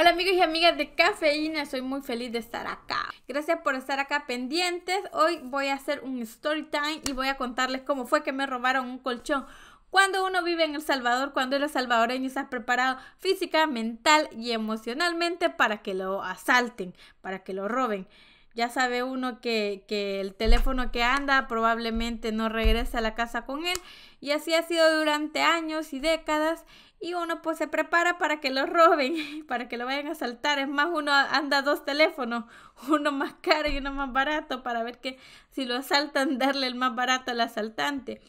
Hola amigos y amigas de cafeína, soy muy feliz de estar acá. Gracias por estar acá pendientes. Hoy voy a hacer un story time y voy a contarles cómo fue que me robaron un colchón. Cuando uno vive en El Salvador, cuando eres salvadoreño, estás preparado física, mental y emocionalmente para que lo asalten, para que lo roben ya sabe uno que, que, el teléfono que anda probablemente no regresa a la casa con él y así ha sido durante años y décadas y uno pues se prepara para que lo roben, para que lo vayan a asaltar. Es más, uno anda dos teléfonos, uno más caro y uno más barato para ver que si lo asaltan darle el más barato al asaltante.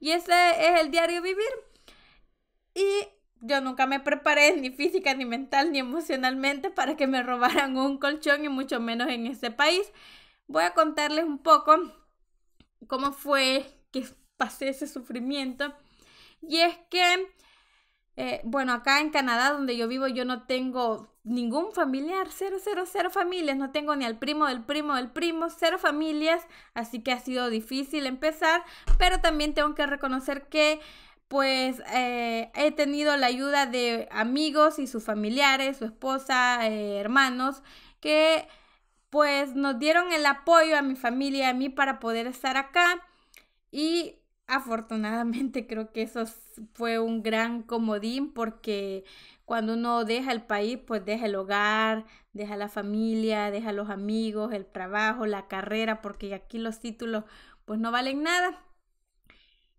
Y ese es el diario vivir. Y yo nunca me preparé ni física, ni mental, ni emocionalmente para que me robaran un colchón y mucho menos en este país. Voy a contarles un poco cómo fue que pasé ese sufrimiento. Y es que, eh, bueno, acá en Canadá, donde yo vivo, yo no tengo ningún familiar, cero, cero, cero familias, no tengo ni al primo del primo del primo, cero familias, así que ha sido difícil empezar, pero también tengo que reconocer que pues eh, he tenido la ayuda de amigos y sus familiares, su esposa, eh, hermanos, que pues nos dieron el apoyo a mi familia y a mí para poder estar acá. Y afortunadamente creo que eso fue un gran comodín porque cuando uno deja el país, pues deja el hogar, deja la familia, deja los amigos, el trabajo, la carrera, porque aquí los títulos pues no valen nada.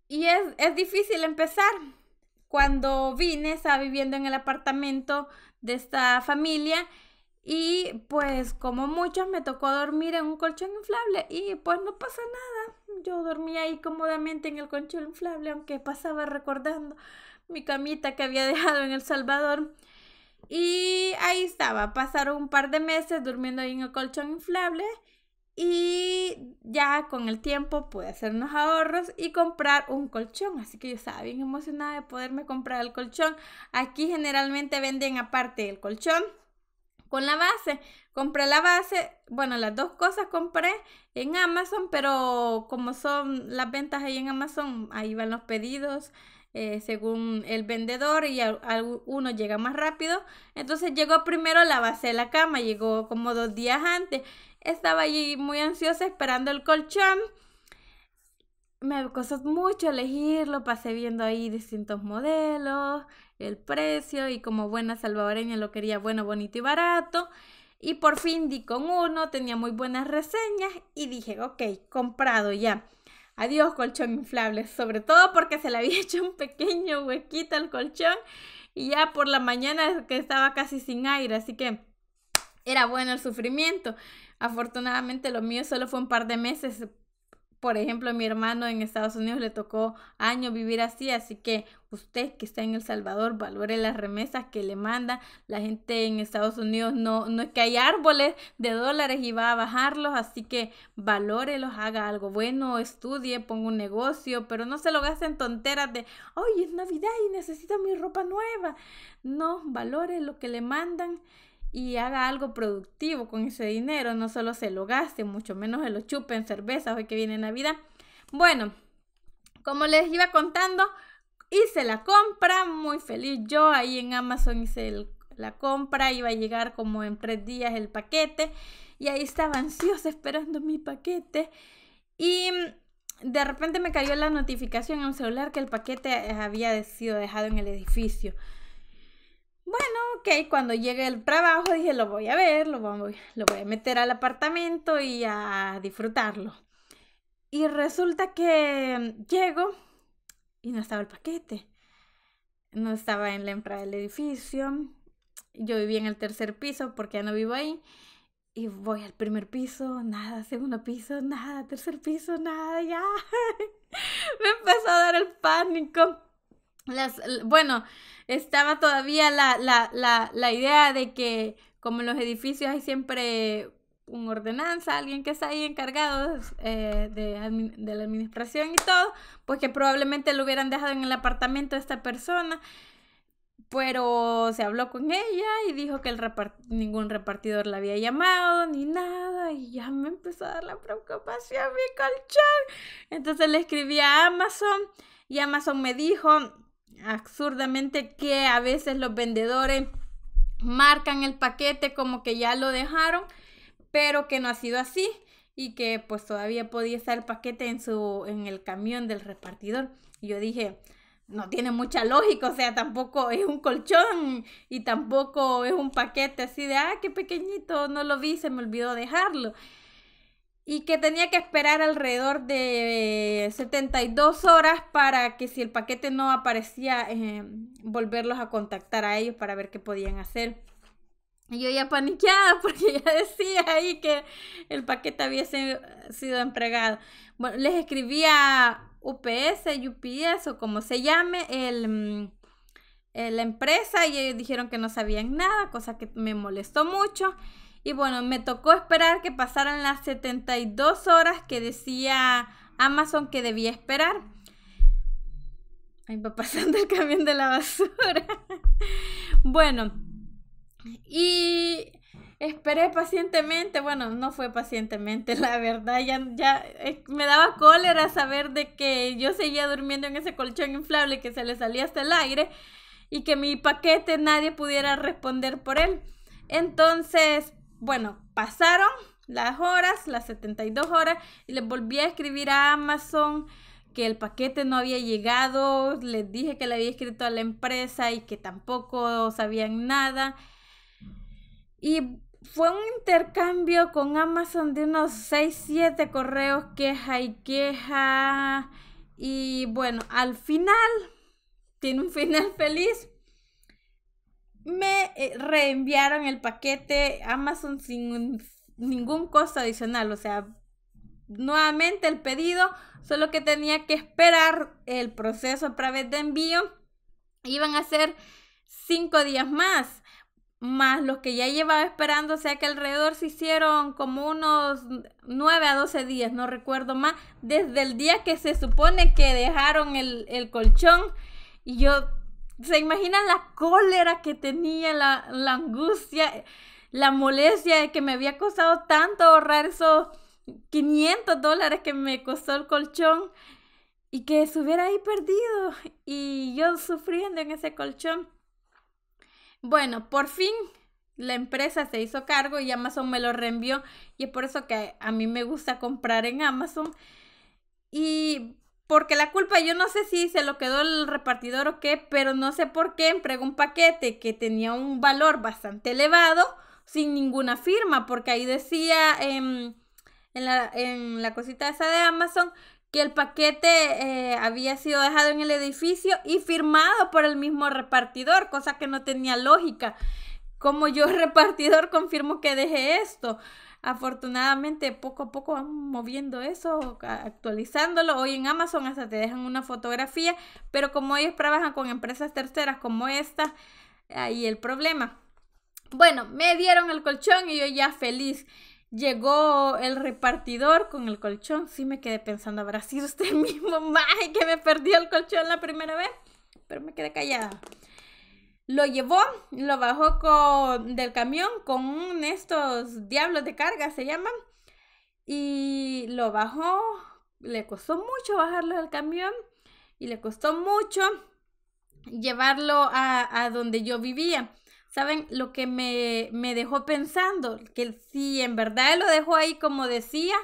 Y es, difícil empezar. Cuando vine, estaba viviendo en el apartamento de esta familia y pues como muchos me tocó dormir en un colchón inflable y pues no pasa nada. Yo dormía ahí cómodamente en el colchón inflable, aunque pasaba recordando mi camita que había dejado en El Salvador. Y ahí estaba, pasaron un par de meses durmiendo ahí en el colchón inflable y ya con el tiempo pude hacer unos ahorros y comprar un colchón. Así que yo estaba bien emocionada de poderme comprar el colchón. Aquí generalmente venden aparte el colchón con la base. Compré la base, bueno, las dos cosas compré en Amazon, pero como son las ventas ahí en Amazon, ahí van los pedidos. Eh, según el vendedor y uno llega más rápido. Entonces llegó primero la base de la cama, llegó como dos días antes estaba allí muy ansiosa esperando el colchón. Me costó mucho elegirlo, pasé viendo ahí distintos modelos, el precio y como buena salvadoreña lo quería bueno, bonito y barato. Y por fin di con uno, tenía muy buenas reseñas y dije, ok, comprado ya. Adiós colchón inflable, sobre todo porque se le había hecho un pequeño huequito al colchón y ya por la mañana que estaba casi sin aire, así que era bueno el sufrimiento. Afortunadamente lo mío solo fue un par de meses. Por ejemplo, mi hermano en Estados Unidos le tocó años vivir así, así que usted que está en El Salvador valore las remesas que le manda. La gente en Estados Unidos no, no es que hay árboles de dólares y va a bajarlos, así que los haga algo bueno, estudie, ponga un negocio, pero no se lo gaste en tonteras de, hoy es Navidad y necesito mi ropa nueva. No, valore lo que le mandan y haga algo productivo con ese dinero, no solo se lo gaste, mucho menos se lo chupe en cerveza hoy que viene Navidad. Bueno, como les iba contando, hice la compra, muy feliz yo ahí en Amazon hice la compra, iba a llegar como en tres días el paquete y ahí estaba ansiosa esperando mi paquete y de repente me cayó la notificación en un celular que el paquete había sido dejado en el edificio. Bueno, ok, cuando llegue el trabajo dije, lo voy a ver, lo voy, lo voy a meter al apartamento y a disfrutarlo. Y resulta que mm, llego y no estaba el paquete. No estaba en la entrada del edificio. Yo vivía en el tercer piso porque ya no vivo ahí. Y voy al primer piso, nada, segundo piso, nada, tercer piso, nada, ya. Me empezó a dar el pánico. Las, bueno, estaba todavía la, la, la, la idea de que como en los edificios hay siempre un ordenanza, alguien que está ahí encargado eh, de, la administración y todo, pues que probablemente lo hubieran dejado en el apartamento de esta persona. Pero se habló con ella y dijo que el ningún repartidor la había llamado ni nada. Y ya me empezó a dar la preocupación mi colchón. Entonces le escribí a Amazon y Amazon me dijo absurdamente que a veces los vendedores marcan el paquete como que ya lo dejaron, pero que no ha sido así y que pues todavía podía estar el paquete en su en el camión del repartidor. Y yo dije, no tiene mucha lógica, o sea, tampoco es un colchón y tampoco es un paquete así de, ah, qué pequeñito, no lo vi, se me olvidó dejarlo y que tenía que esperar alrededor de 72 horas para que si el paquete no aparecía, eh, volverlos a contactar a ellos para ver qué podían hacer. Y yo ya paniqueada porque ya decía ahí que el paquete había sido entregado. Bueno, les escribía UPS, UPS o como se llame el mm, eh, la empresa y ellos dijeron que no sabían nada, cosa que me molestó mucho. Y bueno, me tocó esperar que pasaran las 72 horas que decía Amazon que debía esperar. Ahí va pasando el camión de la basura. bueno, y esperé pacientemente, bueno, no fue pacientemente, la verdad, ya, ya me daba cólera saber de que yo seguía durmiendo en ese colchón inflable que se le salía hasta el aire y que mi paquete nadie pudiera responder por él. Entonces, bueno, pasaron las horas, las 72 horas, y les volví a escribir a Amazon que el paquete no había llegado, les dije que le había escrito a la empresa y que tampoco sabían nada. Y fue un intercambio con Amazon de unos 6, 7 correos, queja y queja. Y bueno, al final tiene un final feliz. Me eh, reenviaron el paquete Amazon sin ningún costo adicional, o sea, nuevamente el pedido, solo que tenía que esperar el proceso a través de envío. Iban a ser cinco días más, más los que ya llevaba esperando, o sea que alrededor se hicieron como unos 9 a 12 días, no recuerdo más, desde el día que se supone que dejaron el, el colchón y yo, ¿se imaginan la cólera que tenía, la, angustia, la molestia de que me había costado tanto ahorrar esos 500 dólares que me costó el colchón? y que se hubiera ahí perdido y yo sufriendo en ese colchón. Bueno, por fin la empresa se hizo cargo y Amazon me lo reenvió y es por eso que a mí me gusta comprar en Amazon. Y porque la culpa, yo no sé si se lo quedó el repartidor o qué, pero no sé por qué entregó un paquete que tenía un valor bastante elevado sin ninguna firma, porque ahí decía en, la, en, la, cosita esa de Amazon que el paquete eh, había sido dejado en el edificio y firmado por el mismo repartidor, cosa que no tenía lógica. Como yo repartidor confirmo que dejé esto afortunadamente poco a poco van moviendo eso, actualizándolo. Hoy en Amazon hasta te dejan una fotografía, pero como ellos trabajan con empresas terceras como esta, ahí el problema. Bueno, me dieron el colchón y yo ya feliz. Llegó el repartidor con el colchón. Sí me quedé pensando, ¿habrá sido usted mismo? ¡Ay, que me perdió el colchón la primera vez! Pero me quedé callada. Lo llevó, lo bajó con, del camión con estos diablos de carga, se llaman. Y lo bajó, le costó mucho bajarlo del camión y le costó mucho llevarlo a, a donde yo vivía. ¿Saben lo que me, me dejó pensando? Que si en verdad lo dejó ahí como decía,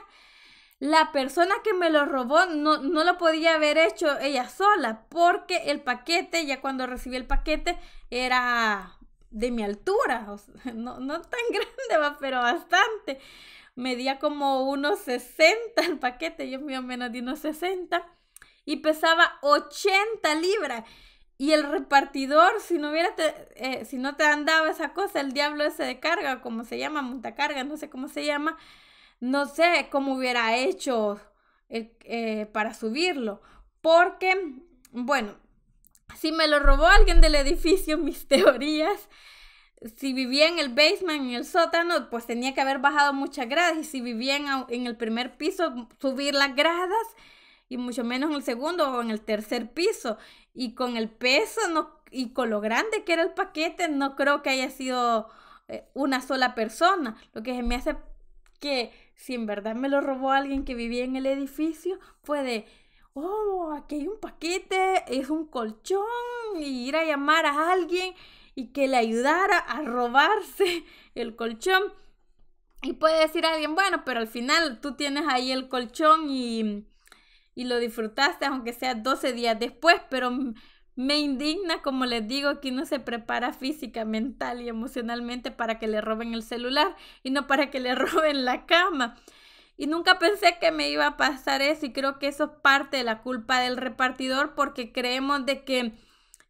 la persona que me lo robó no, no, lo podía haber hecho ella sola, porque el paquete, ya cuando recibí el paquete, era de mi altura, no, no, tan grande, pero bastante. Medía como unos 60 el paquete, yo mío menos de unos 60, y pesaba 80 libras. Y el repartidor, si no, hubiera te, eh, si no te andaba dado esa cosa, el diablo ese de carga, como se llama, montacarga, no sé cómo se llama, no sé cómo hubiera hecho eh, eh, para subirlo. Porque, bueno, si me lo robó alguien del edificio, mis teorías, si vivía en el basement, en el sótano, pues tenía que haber bajado muchas gradas. Y si vivía en, el primer piso, subir las gradas. Y mucho menos en el segundo o en el tercer piso. Y con el peso no, y con lo grande que era el paquete, no creo que haya sido eh, una sola persona. Lo que se me hace que si en verdad me lo robó alguien que vivía en el edificio, puede, oh, aquí hay un paquete, es un colchón, y ir a llamar a alguien y que le ayudara a robarse el colchón. Y puede decir a alguien, bueno, pero al final tú tienes ahí el colchón y, y lo disfrutaste, aunque sea 12 días después, pero me indigna, como les digo, que uno se prepara física, mental y emocionalmente para que le roben el celular y no para que le roben la cama. Y nunca pensé que me iba a pasar eso y creo que eso es parte de la culpa del repartidor porque creemos de que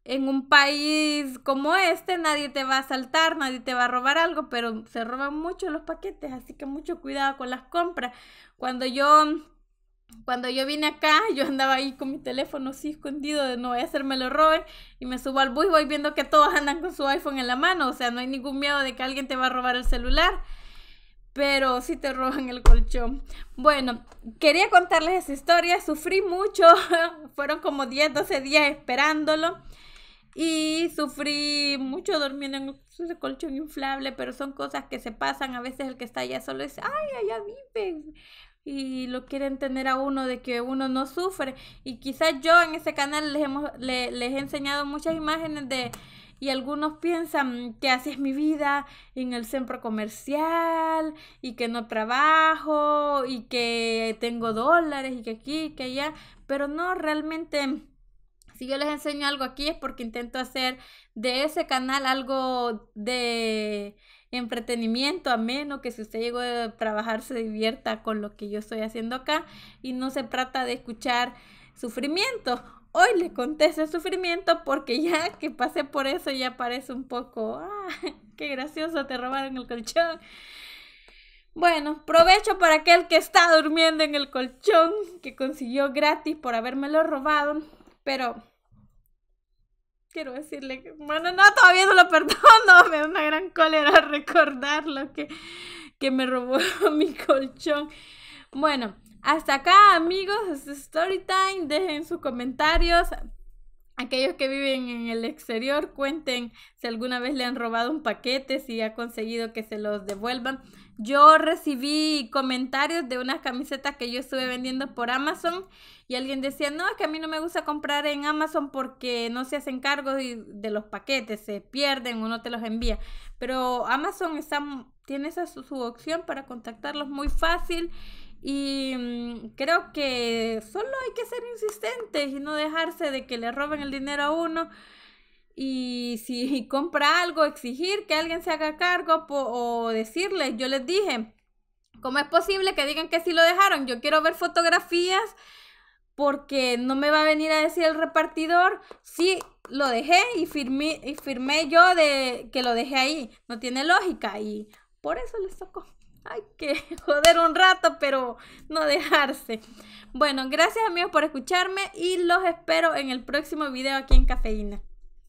en un país como este nadie te va a asaltar, nadie te va a robar algo, pero se roban mucho los paquetes, así que mucho cuidado con las compras. Cuando yo cuando yo vine acá, yo andaba ahí con mi teléfono así escondido, de no voy a hacerme lo robe, y me subo al bus y voy viendo que todos andan con su iPhone en la mano, o sea, no hay ningún miedo de que alguien te va a robar el celular, pero sí te roban el colchón. Bueno, quería contarles esa historia, sufrí mucho, fueron como 10, 12 días esperándolo. Y sufrí mucho durmiendo en ese colchón inflable, pero son cosas que se pasan. A veces el que está allá solo dice, ay, allá viven! y lo quieren tener a uno de que uno no sufre. Y quizás yo en ese canal les, hemos, le, les he enseñado muchas imágenes de... Y algunos piensan que así es mi vida en el centro comercial y que no trabajo y que tengo dólares y que aquí, y que allá. Pero no, realmente si yo les enseño algo aquí es porque intento hacer de ese canal algo de entretenimiento ameno, que si usted llegó a trabajar se divierta con lo que yo estoy haciendo acá y no se trata de escuchar sufrimiento. Hoy le conté ese sufrimiento porque ya que pasé por eso ya parece un poco, ah, qué gracioso, te robaron el colchón. Bueno, provecho para aquel que está durmiendo en el colchón que consiguió gratis por habérmelo robado, pero quiero decirle que, bueno, no, todavía no lo perdono, me da una gran cólera recordar lo que, que me robó mi colchón. Bueno, hasta acá amigos, es story dejen sus comentarios. Aquellos que viven en el exterior, cuenten si alguna vez le han robado un paquete, si ha conseguido que se los devuelvan. Yo recibí comentarios de unas camisetas que yo estuve vendiendo por Amazon y alguien decía, no, es que a mí no me gusta comprar en Amazon porque no se hacen cargo de, los paquetes, se pierden o no te los envía. Pero Amazon está, tiene esa su, opción para contactarlos muy fácil. Y mm, creo que solo hay que ser insistentes y no dejarse de que le roben el dinero a uno. Y si compra algo, exigir que alguien se haga cargo o decirles, yo les dije, ¿cómo es posible que digan que sí lo dejaron? Yo quiero ver fotografías porque no me va a venir a decir el repartidor, si lo dejé y firmé, y yo de que lo dejé ahí. No tiene lógica y por eso les tocó. Hay que joder un rato, pero no dejarse. Bueno, gracias amigos por escucharme y los espero en el próximo video aquí en Cafeína.